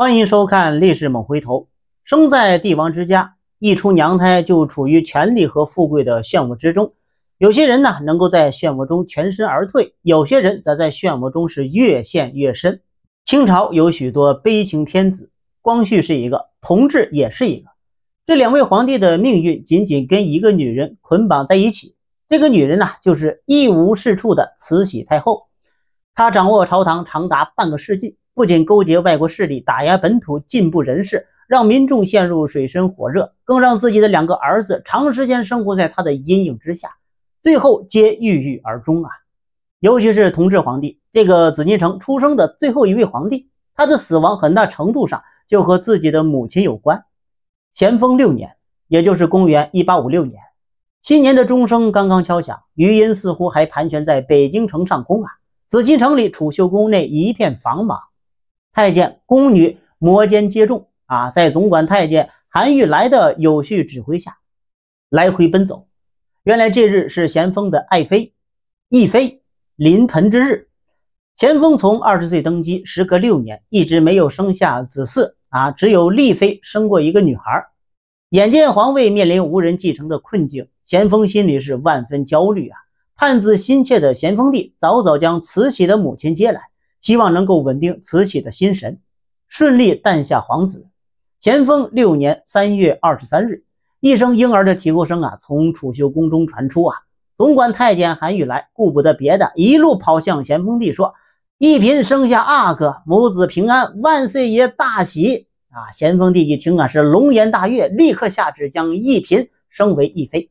欢迎收看《历史猛回头》。生在帝王之家，一出娘胎就处于权力和富贵的漩涡之中。有些人呢，能够在漩涡中全身而退；有些人则在漩涡中是越陷越深。清朝有许多悲情天子，光绪是一个，同治也是一个。这两位皇帝的命运仅仅跟一个女人捆绑在一起，这个女人呢，就是一无是处的慈禧太后。她掌握朝堂长达半个世纪。不仅勾结外国势力打压本土进步人士，让民众陷入水深火热，更让自己的两个儿子长时间生活在他的阴影之下，最后皆郁郁而终啊！尤其是同治皇帝这个紫禁城出生的最后一位皇帝，他的死亡很大程度上就和自己的母亲有关。咸丰六年，也就是公元一八五六年，新年的钟声刚刚敲响，余音似乎还盘旋在北京城上空啊！紫禁城里，储秀宫内一片繁忙。太监、宫女、摩肩接踵啊，在总管太监韩玉来的有序指挥下，来回奔走。原来这日是咸丰的爱妃义妃临盆之日。咸丰从二十岁登基，时隔六年一直没有生下子嗣啊，只有丽妃生过一个女孩。眼见皇位面临无人继承的困境，咸丰心里是万分焦虑啊。盼子心切的咸丰帝早早将慈禧的母亲接来。希望能够稳定慈禧的心神，顺利诞下皇子。咸丰六年三月二十三日，一声婴儿的啼哭声啊，从储秀宫中传出啊。总管太监韩玉来顾不得别的，一路跑向咸丰帝说：“一嫔生下阿哥，母子平安，万岁爷大喜啊！”咸丰帝一听啊，是龙颜大悦，立刻下旨将一嫔升为一妃。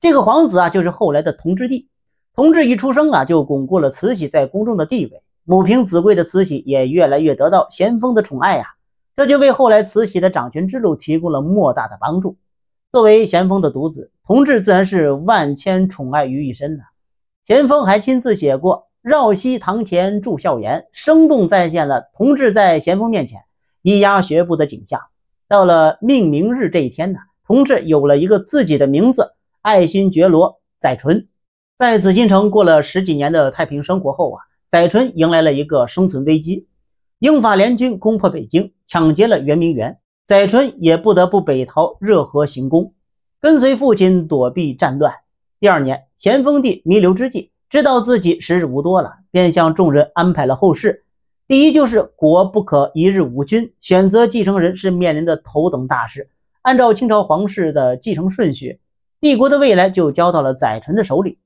这个皇子啊，就是后来的同治帝。同治一出生啊，就巩固了慈禧在宫中的地位。母凭子贵的慈禧也越来越得到咸丰的宠爱呀，这就为后来慈禧的掌权之路提供了莫大的帮助。作为咸丰的独子，同治自然是万千宠爱于一身呐。咸丰还亲自写过“绕膝堂前祝孝言》，生动再现了同治在咸丰面前咿呀学步的景象。到了命名日这一天呢，同治有了一个自己的名字——爱新觉罗载淳。在紫禁城过了十几年的太平生活后啊。载淳迎来了一个生存危机，英法联军攻破北京，抢劫了圆明园，载淳也不得不北逃热河行宫，跟随父亲躲避战乱。第二年，咸丰帝弥留之际，知道自己时日无多了，便向众人安排了后事。第一就是国不可一日无君，选择继承人是面临的头等大事。按照清朝皇室的继承顺序，帝国的未来就交到了载淳的手里。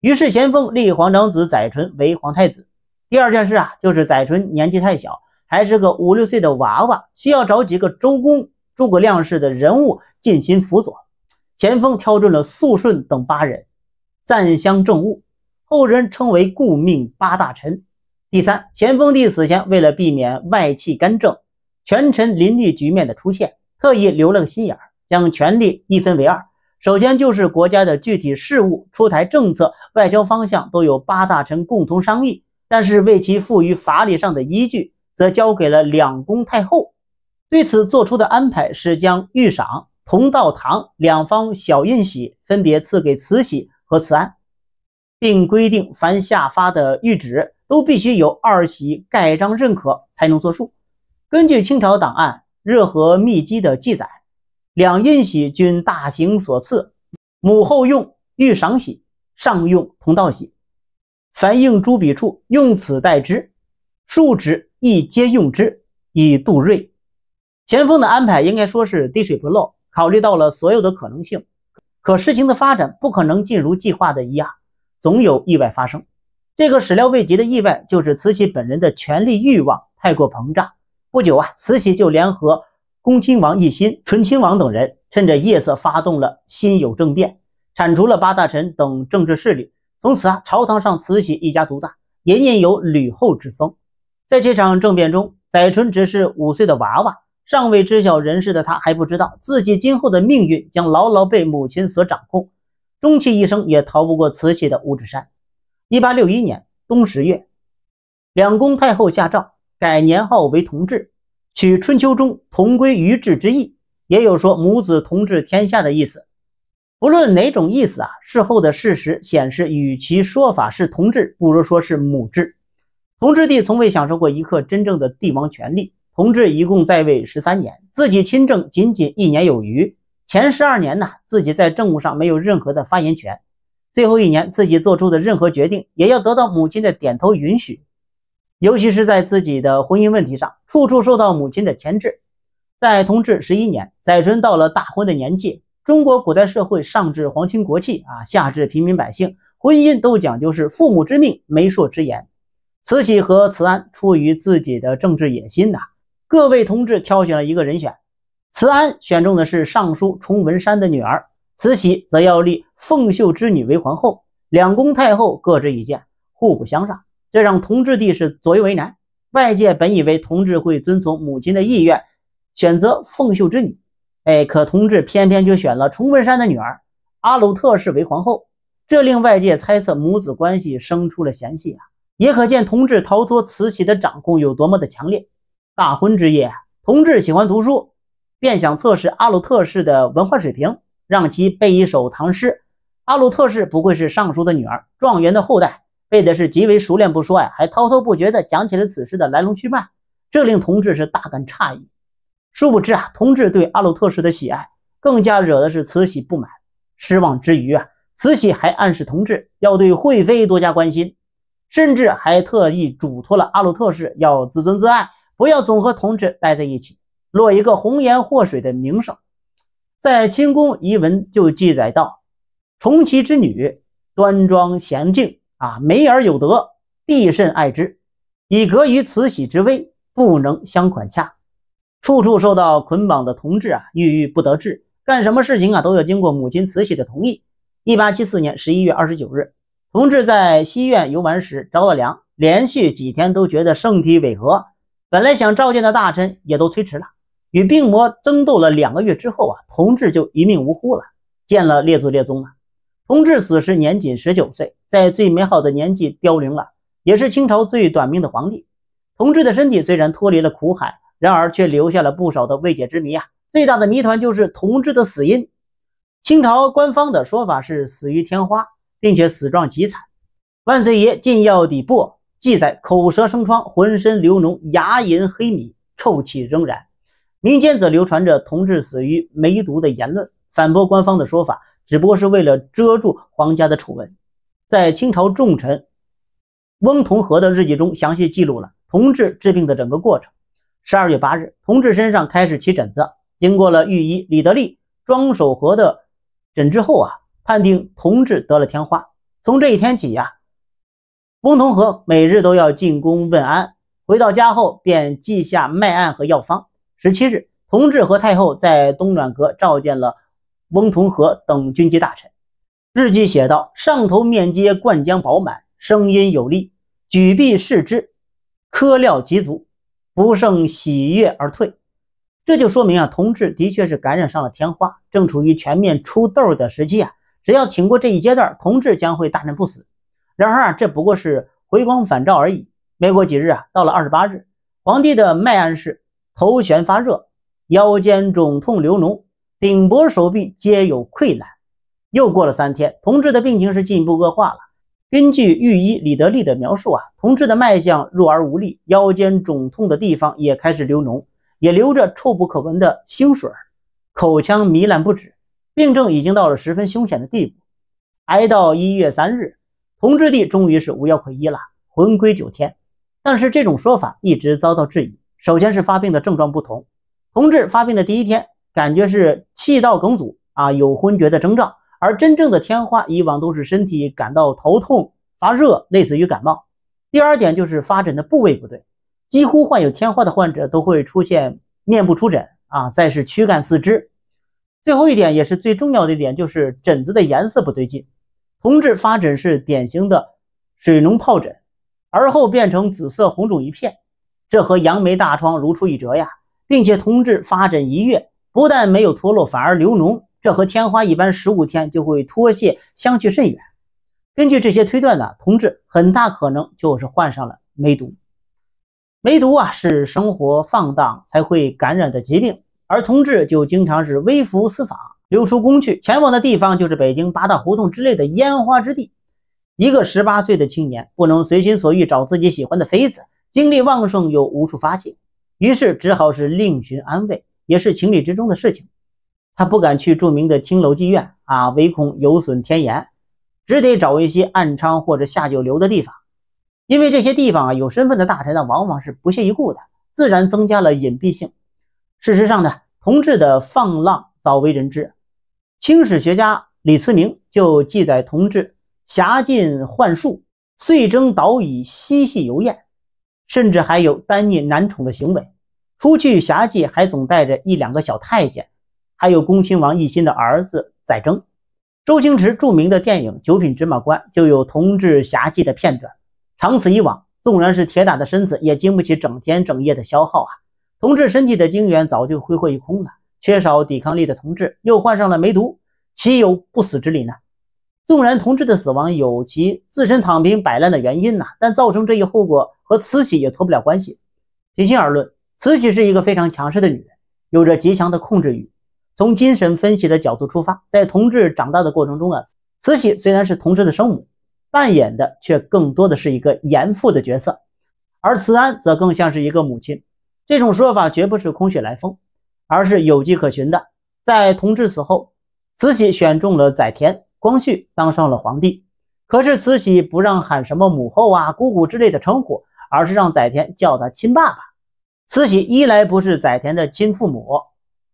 于是，咸丰立皇长子载淳为皇太子。第二件事啊，就是载淳年纪太小，还是个五六岁的娃娃，需要找几个周公、诸葛亮式的人物进行辅佐。咸丰挑准了肃顺等八人，暂相政务，后人称为顾命八大臣。第三，咸丰帝死前，为了避免外戚干政、权臣林立局面的出现，特意留了个心眼将权力一分为二。首先就是国家的具体事务、出台政策、外交方向，都有八大臣共同商议。但是为其赋予法理上的依据，则交给了两宫太后。对此做出的安排是，将御赏、同道堂两方小印玺分别赐给慈禧和慈安，并规定凡下发的谕旨，都必须有二玺盖章认可才能作数。根据清朝档案《热河秘记》的记载。两印玺均大行所赐，母后用欲赏玺，上用同道玺，凡应朱笔处用此代之，竖直亦皆用之以度瑞。前锋的安排应该说是滴水不漏，考虑到了所有的可能性。可事情的发展不可能尽如计划的一样，总有意外发生。这个始料未及的意外就是慈禧本人的权力欲望太过膨胀。不久啊，慈禧就联合。恭亲王奕欣、醇亲王等人趁着夜色发动了辛酉政变，铲除了八大臣等政治势力。从此啊，朝堂上慈禧一家独大，隐隐有吕后之风。在这场政变中，载淳只是五岁的娃娃，尚未知晓人世的他还不知道自己今后的命运将牢牢被母亲所掌控，终其一生也逃不过慈禧的五指山。一八六一年冬十月，两宫太后下诏改年号为同治。取《春秋》中“同归于治”之意，也有说母子同治天下的意思。不论哪种意思啊，事后的事实显示，与其说法是同治，不如说是母治。同治帝从未享受过一刻真正的帝王权力。同治一共在位十三年，自己亲政仅仅一年有余。前十二年呢，自己在政务上没有任何的发言权。最后一年，自己做出的任何决定也要得到母亲的点头允许。尤其是在自己的婚姻问题上，处处受到母亲的牵制。在同治十一年，载淳到了大婚的年纪。中国古代社会，上至皇亲国戚啊，下至平民百姓，婚姻都讲究是父母之命，媒妁之言。慈禧和慈安出于自己的政治野心呐，各位同志挑选了一个人选。慈安选中的是尚书崇文山的女儿，慈禧则要立凤秀之女为皇后。两宫太后各执一见，互不相让。这让同治帝是左右为难。外界本以为同治会遵从母亲的意愿，选择奉秀之女，哎，可同治偏偏就选了崇文山的女儿阿鲁特氏为皇后，这令外界猜测母子关系生出了嫌隙啊！也可见同治逃脱慈禧的掌控有多么的强烈。大婚之夜，同治喜欢读书，便想测试阿鲁特氏的文化水平，让其背一首唐诗。阿鲁特氏不愧是尚书的女儿，状元的后代。背的是极为熟练不说呀，还滔滔不绝的讲起了此事的来龙去脉，这令同志是大感诧异。殊不知啊，同志对阿鲁特氏的喜爱，更加惹的是慈禧不满。失望之余啊，慈禧还暗示同志要对惠妃多加关心，甚至还特意嘱托了阿鲁特氏要自尊自爱，不要总和同志待在一起，落一个红颜祸水的名声。在清宫遗文就记载道：，重琦之女，端庄娴静。啊，美而有德，必甚爱之，以格于慈禧之威，不能相款洽，处处受到捆绑的同治啊，郁郁不得志，干什么事情啊，都要经过母亲慈禧的同意。一八七四年十一月二十九日，同治在西苑游玩时着了凉，连续几天都觉得身体违和，本来想召见的大臣也都推迟了。与病魔争斗了两个月之后啊，同治就一命呜呼了，见了列祖列宗了。同治死时年仅十九岁，在最美好的年纪凋零了，也是清朝最短命的皇帝。同治的身体虽然脱离了苦海，然而却留下了不少的未解之谜啊！最大的谜团就是同治的死因。清朝官方的说法是死于天花，并且死状极惨。万岁爷进药底簿记载：口舌生疮，浑身流脓，牙龈黑米，臭气仍然。民间则流传着同治死于梅毒的言论，反驳官方的说法。只不过是为了遮住皇家的丑闻，在清朝重臣翁同和的日记中详细记录了同治治病的整个过程。十二月八日，同治身上开始起疹子，经过了御医李德立、庄守和的诊治后啊，判定同治得了天花。从这一天起呀，翁同和每日都要进宫问安，回到家后便记下脉案和药方。十七日，同治和太后在东暖阁召见了。翁同龢等军机大臣日记写道：“上头面皆灌浆饱满，声音有力，举臂视之，磕料极足，不胜喜悦而退。”这就说明啊，同治的确是感染上了天花，正处于全面出痘的时期啊。只要挺过这一阶段，同治将会大难不死。然而啊，这不过是回光返照而已。没过几日啊，到了二十八日，皇帝的脉案是：头悬发热，腰间肿痛流脓。顶脖、手臂皆有溃烂。又过了三天，同治的病情是进一步恶化了。根据御医李德立的描述啊，同治的脉象弱而无力，腰间肿痛的地方也开始流脓，也流着臭不可闻的腥水，口腔糜烂不止，病症已经到了十分凶险的地步。挨到一月三日，同治帝终于是无药可医了，魂归九天。但是这种说法一直遭到质疑。首先是发病的症状不同，同治发病的第一天。感觉是气道梗阻啊，有昏厥的征兆，而真正的天花以往都是身体感到头痛、发热，类似于感冒。第二点就是发疹的部位不对，几乎患有天花的患者都会出现面部出疹啊，再是躯干四肢。最后一点也是最重要的一点，就是疹子的颜色不对劲，同治发疹是典型的水脓疱疹，而后变成紫色红肿一片，这和杨梅大疮如出一辙呀，并且同治发疹一月。不但没有脱落，反而流脓，这和天花一般十五天就会脱屑相去甚远。根据这些推断呢，同志很大可能就是患上了梅毒。梅毒啊，是生活放荡才会感染的疾病，而同志就经常是微服私访，溜出宫去，前往的地方就是北京八大胡同之类的烟花之地。一个十八岁的青年不能随心所欲找自己喜欢的妃子，精力旺盛又无处发泄，于是只好是另寻安慰。也是情理之中的事情，他不敢去著名的青楼妓院啊，唯恐有损天颜，只得找一些暗娼或者下酒流的地方。因为这些地方啊，有身份的大臣呢往往是不屑一顾的，自然增加了隐蔽性。事实上呢，同治的放浪早为人知，清史学家李慈铭就记载同治侠尽幻术，遂征岛屿嬉戏游宴，甚至还有单溺男宠的行为。出去侠妓还总带着一两个小太监，还有恭亲王奕欣的儿子载增。周星驰著名的电影《九品芝麻官》就有同治侠妓的片段。长此以往，纵然是铁打的身子，也经不起整天整夜的消耗啊！同治身体的精元早就挥霍一空了，缺少抵抗力的同治又患上了梅毒，岂有不死之理呢？纵然同治的死亡有其自身躺平摆烂的原因呢，但造成这一后果和慈禧也脱不了关系。平心而论。慈禧是一个非常强势的女人，有着极强的控制欲。从精神分析的角度出发，在同治长大的过程中啊，慈禧虽然是同治的生母，扮演的却更多的是一个严父的角色，而慈安则更像是一个母亲。这种说法绝不是空穴来风，而是有迹可循的。在同治死后，慈禧选中了载湉，光绪当上了皇帝。可是慈禧不让喊什么母后啊、姑姑之类的称呼，而是让载湉叫他亲爸爸。慈禧一来不是载湉的亲父母，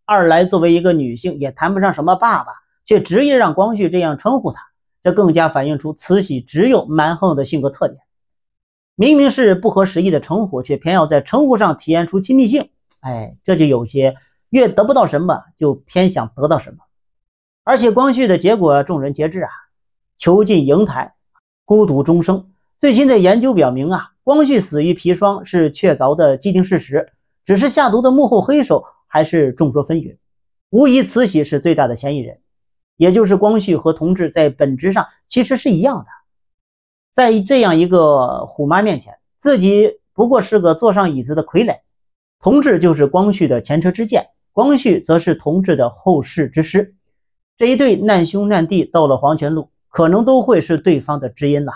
二来作为一个女性也谈不上什么爸爸，却执意让光绪这样称呼他，这更加反映出慈禧只有蛮横的性格特点。明明是不合时宜的称呼，却偏要在称呼上体现出亲密性。哎，这就有些越得不到什么，就偏想得到什么。而且光绪的结果众人皆知啊，囚禁瀛台，孤独终生。最新的研究表明，啊，光绪死于砒霜是确凿的既定事实，只是下毒的幕后黑手还是众说纷纭。无疑，慈禧是最大的嫌疑人。也就是光绪和同治在本质上其实是一样的，在这样一个虎妈面前，自己不过是个坐上椅子的傀儡。同治就是光绪的前车之鉴，光绪则是同治的后世之师。这一对难兄难弟到了黄泉路，可能都会是对方的知音了。